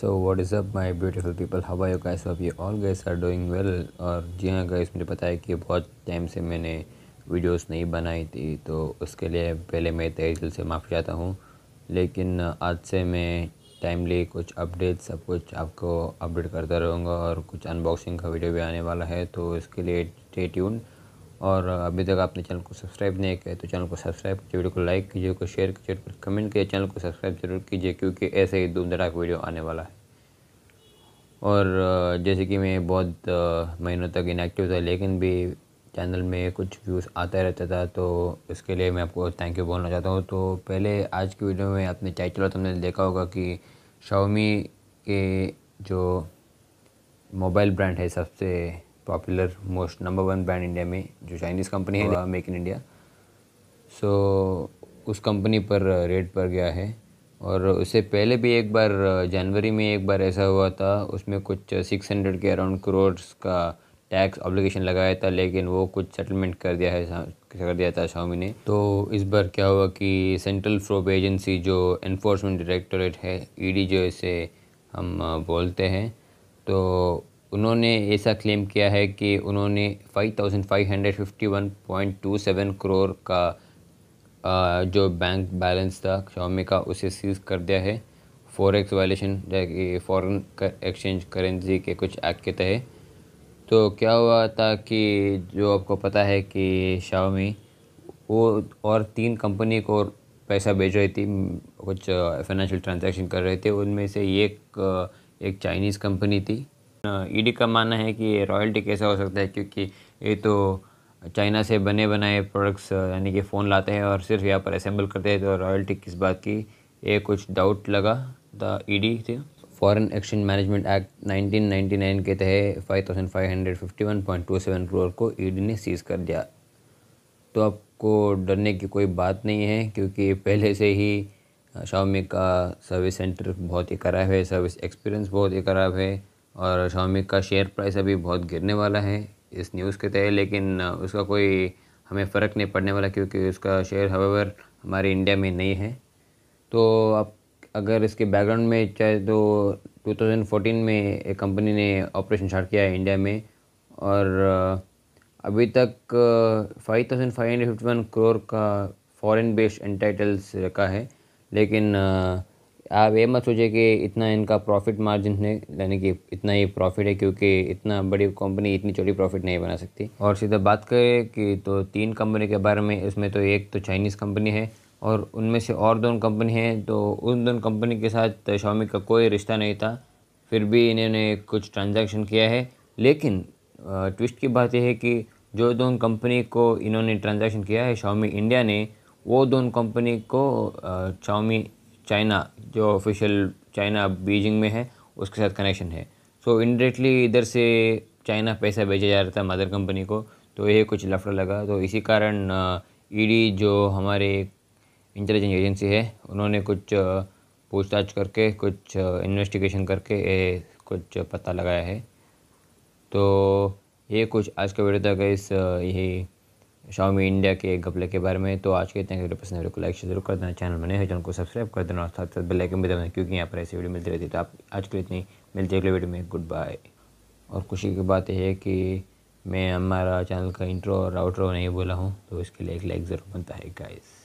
so what is up my beautiful people how are you guys hope you all guys are doing well और जी हाँ guys मुझे पता है कि बहुत टाइम से मैंने वीडियोस नहीं बनाई थी तो उसके लिए पहले मैं तेज दिल से माफ़ी चाहता हूँ लेकिन आज से मैं टाइमली कुछ अपडेट सब कुछ आपको अपडेट करता रहूँगा और कुछ अनबॉक्सिंग का वीडियो भी आने वाला है तो इसके लिए स्टे ट्यून और अभी तक आपने चैनल को सब्सक्राइब नहीं किया तो चैनल को सब्सक्राइब कीजिए वीडियो को लाइक कीजिए को शेयर कीजिए कमेंट कीजिए चैनल को सब्सक्राइब जरूर कीजिए क्योंकि ऐसे ही धूम धड़ाक वीडियो आने वाला है और जैसे कि मैं बहुत महीनों तक इनएक्टिव था लेकिन भी चैनल में कुछ व्यूज़ आता रहता था तो इसके लिए मैं आपको थैंक यू बोलना चाहता हूँ तो पहले आज की वीडियो में आपने चाय चला तो हमने देखा होगा कि शाओमी के जो मोबाइल ब्रांड है सबसे popular most number one brand India में जो चाइनीज़ कंपनी है मेक इन इंडिया सो उस कंपनी पर रेट uh, पर गया है और उससे पहले भी एक बार जनवरी uh, में एक बार ऐसा हुआ था उसमें कुछ सिक्स हंड्रेड के अराउंड करोड़ का टैक्स ऑब्लिगेशन लगाया था लेकिन वो कुछ सेटलमेंट कर दिया है कर दिया था शाओमी ने तो इस बार क्या हुआ कि सेंट्रल फ्रोब एजेंसी जो एनफोर्समेंट डायरेक्टोरेट है ईडी e जो इसे हम uh, बोलते हैं तो उन्होंने ऐसा क्लेम किया है कि उन्होंने 5,551.27 करोड़ का आ, जो बैंक बैलेंस था शॉमी का उसे सीज कर दिया है forex violation foreign exchange currency के कुछ एक्ट के तहत तो क्या हुआ था कि जो आपको पता है कि शाओमी वो और तीन कंपनी को पैसा भेज रही थी कुछ फाइनेंशियल ट्रांजैक्शन कर रहे थे उनमें से एक एक चाइनीज़ कंपनी थी ईडी e का मानना है कि रॉयल्टी कैसा हो सकता है क्योंकि ये तो चाइना से बने बनाए प्रोडक्ट्स यानी कि फ़ोन लाते हैं और सिर्फ यहाँ पर असेंबल करते हैं तो रॉयल्टी किस बात की ये कुछ डाउट लगा द ईडी थे फॉरेन एक्सचेंज मैनेजमेंट एक्ट 1999 के तहत सेवन करोड़ को ईडी e ने सीज कर दिया तो आपको डरने की कोई बात नहीं है क्योंकि पहले से ही शाओमी का सर्विस सेंटर बहुत ही खराब है सर्विस एक्सपीरियंस बहुत ही खराब है और शॉमी का शेयर प्राइस अभी बहुत गिरने वाला है इस न्यूज़ के तहत लेकिन उसका कोई हमें फ़र्क नहीं पड़ने वाला क्योंकि उसका शेयर हवेवर हमारे इंडिया में नहीं है तो आप अगर इसके बैकग्राउंड में चाहे तो 2014 में एक कंपनी ने ऑपरेशन स्टार्ट किया है इंडिया में और अभी तक five thousand five hundred fifty one crore का फॉरेन बेस्ड एंटाइटल्स रखा है लेकिन आप ये मत सोचे कि इतना इनका प्रॉफिट मार्जिन है यानी कि इतना ही प्रॉफिट है क्योंकि इतना बड़ी कंपनी इतनी छोटी प्रॉफिट नहीं बना सकती और सीधा बात करें कि तो तीन कंपनी के बारे में इसमें तो एक तो चाइनीज़ कंपनी है और उनमें से और दोनों कंपनी हैं तो उन दोनों कंपनी के साथ शॉमी तो का कोई रिश्ता नहीं था फिर भी इन्होंने कुछ ट्रांजेक्शन किया है लेकिन ट्विस्ट की बात यह है कि जो दोनों कंपनी को इन्होंने ट्रांजेक्शन किया है शॉमी इंडिया ने वो दोनों कंपनी को शॉमी चाइना जो ऑफिशियल चाइना बीजिंग में है उसके साथ कनेक्शन है सो इनडायरेक्टली इधर से चाइना पैसा भेजा जा रहा था मदर कंपनी को तो ये कुछ लफड़ा लगा तो इसी कारण ईडी e जो हमारे इंटेलिजेंस एजेंसी है उन्होंने कुछ पूछताछ करके कुछ इन्वेस्टिगेशन करके ये कुछ पता लगाया है तो ये कुछ आज का वीडियो था इस यही शॉमी इंडिया के गपले के बारे में तो आज के इतने पसंद वीडियो को लाइक जरूर कर देना चैनल बने चैनल को सब्सक्राइब कर देना और साथ साथ आइकन भी दबाना क्योंकि यहाँ पर ऐसी वीडियो मिलती रहती है तो आप आज के लिए इतनी मिलती है अगले वीडियो में गुड बाय और खुशी की बात यह है कि मैं हमारा चैनल का इंट्रो और आउट्रो नहीं बोला हूँ तो इसके लिए एक लाइक ज़रूर बनता है गाइज